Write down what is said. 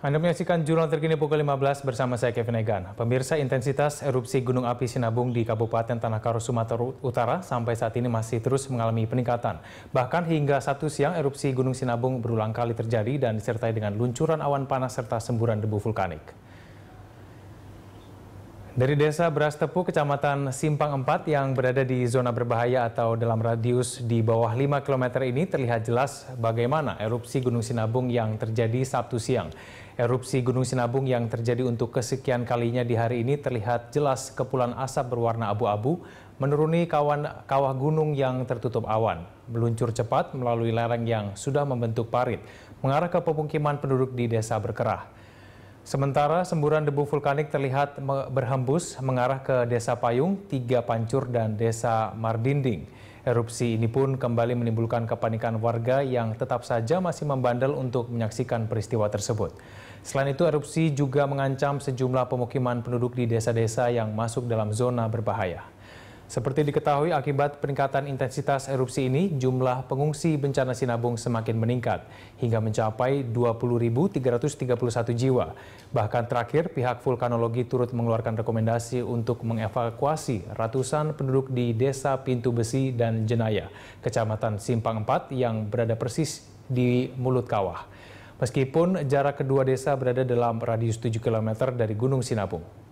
Anda menyaksikan jurnal terkini pukul 15 bersama saya Kevin Egan. Pemirsa intensitas erupsi Gunung Api Sinabung di Kabupaten Tanah Karo, Sumatera Utara sampai saat ini masih terus mengalami peningkatan. Bahkan hingga satu siang erupsi Gunung Sinabung berulang kali terjadi dan disertai dengan luncuran awan panas serta semburan debu vulkanik. Dari desa Beras Tepu, kecamatan Simpang 4 yang berada di zona berbahaya atau dalam radius di bawah 5 km ini terlihat jelas bagaimana erupsi Gunung Sinabung yang terjadi Sabtu siang. Erupsi Gunung Sinabung yang terjadi untuk kesekian kalinya di hari ini terlihat jelas kepulan asap berwarna abu-abu menuruni kawan, kawah gunung yang tertutup awan, meluncur cepat melalui lereng yang sudah membentuk parit, mengarah ke pemukiman penduduk di desa berkerah. Sementara semburan debu vulkanik terlihat berhembus mengarah ke Desa Payung, Tiga Pancur, dan Desa Mardinding. Erupsi ini pun kembali menimbulkan kepanikan warga yang tetap saja masih membandel untuk menyaksikan peristiwa tersebut. Selain itu, erupsi juga mengancam sejumlah pemukiman penduduk di desa-desa yang masuk dalam zona berbahaya. Seperti diketahui akibat peningkatan intensitas erupsi ini, jumlah pengungsi bencana Sinabung semakin meningkat hingga mencapai 20.331 jiwa. Bahkan terakhir pihak vulkanologi turut mengeluarkan rekomendasi untuk mengevakuasi ratusan penduduk di Desa Pintu Besi dan Jenaya, Kecamatan Simpang 4 yang berada persis di mulut kawah. Meskipun jarak kedua desa berada dalam radius 7 km dari Gunung Sinabung.